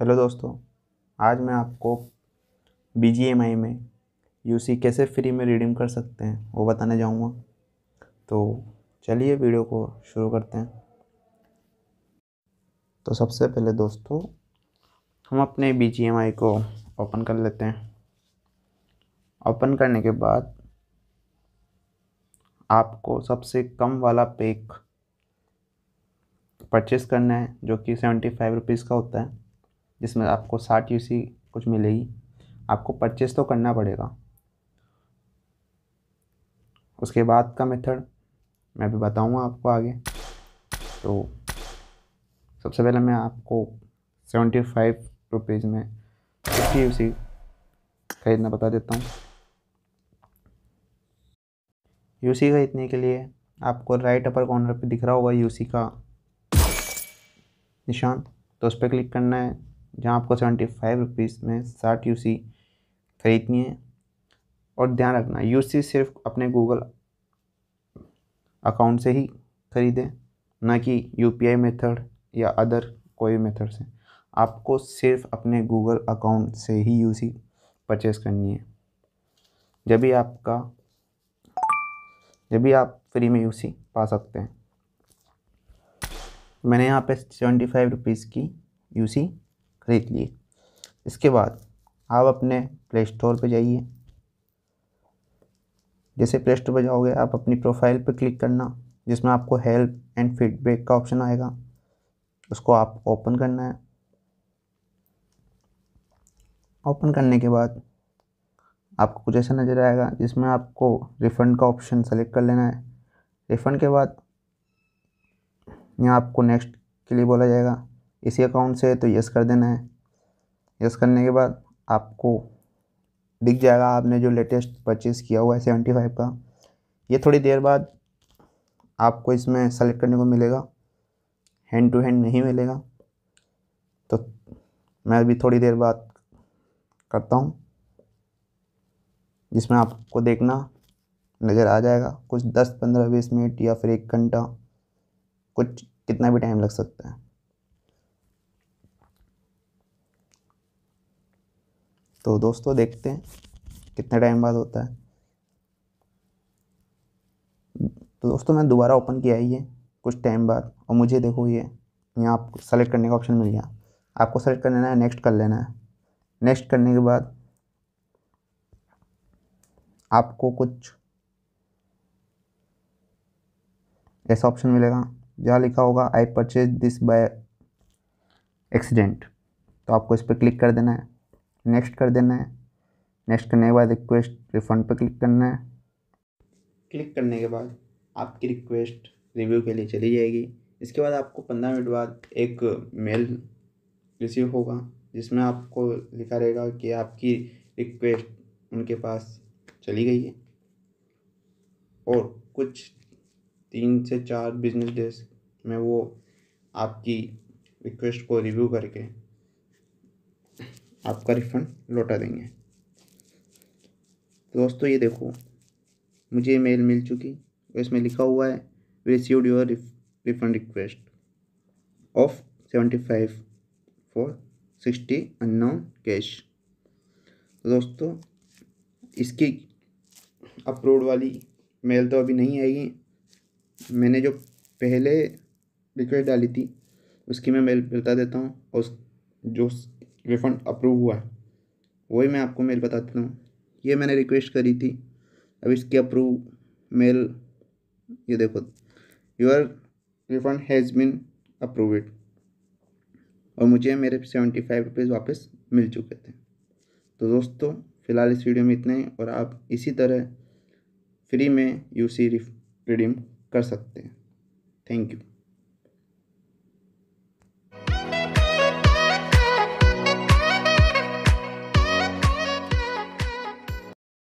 hello दोस्तों आज मैं आपको बी जी एम आई में यू सी कैसे फ्री में रिडीम कर सकते हैं वो बताने जाऊँगा तो चलिए वीडियो को शुरू करते हैं तो सबसे पहले दोस्तों हम अपने बी जी एम आई को ओपन कर लेते हैं ओपन करने के बाद आपको सबसे कम वाला पेक परचेस करना है जो कि सेवेंटी फाइव रुपीज़ का होता है जिसमें आपको साठ यू कुछ मिलेगी आपको परचेस तो करना पड़ेगा उसके बाद का मेथड मैं भी बताऊंगा आपको आगे तो सबसे पहले मैं आपको सेवेंटी फाइव रुपीज़ में फिफ्टी यू सी खरीदना बता देता हूँ यू सी खरीदने के लिए आपको राइट अपर कॉर्नर पे दिख रहा होगा यू सी का निशान तो उस पर क्लिक करना है जहाँ आपको सेवेंटी फाइव रुपीज़ में साठ यू सी खरीदनी है और ध्यान रखना यू सी सिर्फ अपने गूगल अकाउंट से ही खरीदें ना कि यू पी आई मेथड या अदर कोई मेथड से आपको सिर्फ अपने गूगल अकाउंट से ही यू सी परचेस करनी है जब भी आपका जब भी आप फ्री में यू सी पा सकते हैं मैंने यहाँ पे सेवेंटी फाइव रुपीज़ की यू सी ख़रीद लिए इसके बाद आप अपने प्ले स्टोर पर जाइए जैसे प्ले स्टोर पर जाओगे आप अपनी प्रोफाइल पर क्लिक करना जिसमें आपको हेल्प एंड फीडबैक का ऑप्शन आएगा उसको आप ओपन करना है ओपन करने के बाद आपको कुछ ऐसा नज़र आएगा जिसमें आपको रिफ़ंड का ऑप्शन सेलेक्ट कर लेना है रिफ़ंड के बाद यहाँ आपको नेक्स्ट के लिए बोला जाएगा इसी अकाउंट से तो यस कर देना है यस करने के बाद आपको दिख जाएगा आपने जो लेटेस्ट परचेज़ किया हुआ है सेवेंटी फाइव का ये थोड़ी देर बाद आपको इसमें सेलेक्ट करने को मिलेगा हैंड टू हैंड नहीं मिलेगा तो मैं अभी थोड़ी देर बाद करता हूँ जिसमें आपको देखना नज़र आ जाएगा कुछ दस पंद्रह बीस मिनट या फिर एक घंटा कुछ कितना भी टाइम लग सकता है तो दोस्तों देखते हैं कितने टाइम बाद होता है तो दोस्तों मैंने दोबारा ओपन किया ये कुछ टाइम बाद और मुझे देखो ये यहाँ आपको सेलेक्ट करने का ऑप्शन मिल गया आपको सेलेक्ट कर लेना है नेक्स्ट कर लेना है नेक्स्ट करने के बाद आपको कुछ ऐसा ऑप्शन मिलेगा जहाँ लिखा होगा I purchase this by accident तो आपको इस पर क्लिक कर देना है नेक्स्ट कर देना है नेक्स्ट करने के बाद रिक्वेस्ट रिफंड पर क्लिक करना है क्लिक करने के बाद आपकी रिक्वेस्ट रिव्यू के लिए चली जाएगी इसके बाद आपको पंद्रह मिनट बाद एक मेल रिसीव होगा जिसमें आपको लिखा रहेगा कि आपकी रिक्वेस्ट उनके पास चली गई है और कुछ तीन से चार बिजनेस डेज में वो आपकी रिक्वेस्ट को रिव्यू करके आपका रिफ़ंड लौटा देंगे तो दोस्तों ये देखो मुझे मेल मिल चुकी और इसमें लिखा हुआ है we received your refund request of seventy five four sixty unknown cash तो दोस्तों इसकी अपलोड वाली मेल तो अभी नहीं आएगी मैंने जो पहले रिक्वेस्ट डाली थी उसकी मैं मेल बता देता हूँ और जो रिफ़ंड अप्रूव हुआ है वही मैं आपको मेल बताता हूँ ये मैंने रिक्वेस्ट करी थी अब इसकी अप्रूव मेल ये देखो your refund has been approved और मुझे मेरे सेवेंटी फाइव रुपीज़ वापस मिल चुके थे तो दोस्तों फ़िलहाल इस वीडियो में इतना ही और आप इसी तरह फ्री में यूसी रिडीम कर सकते हैं थैंक यू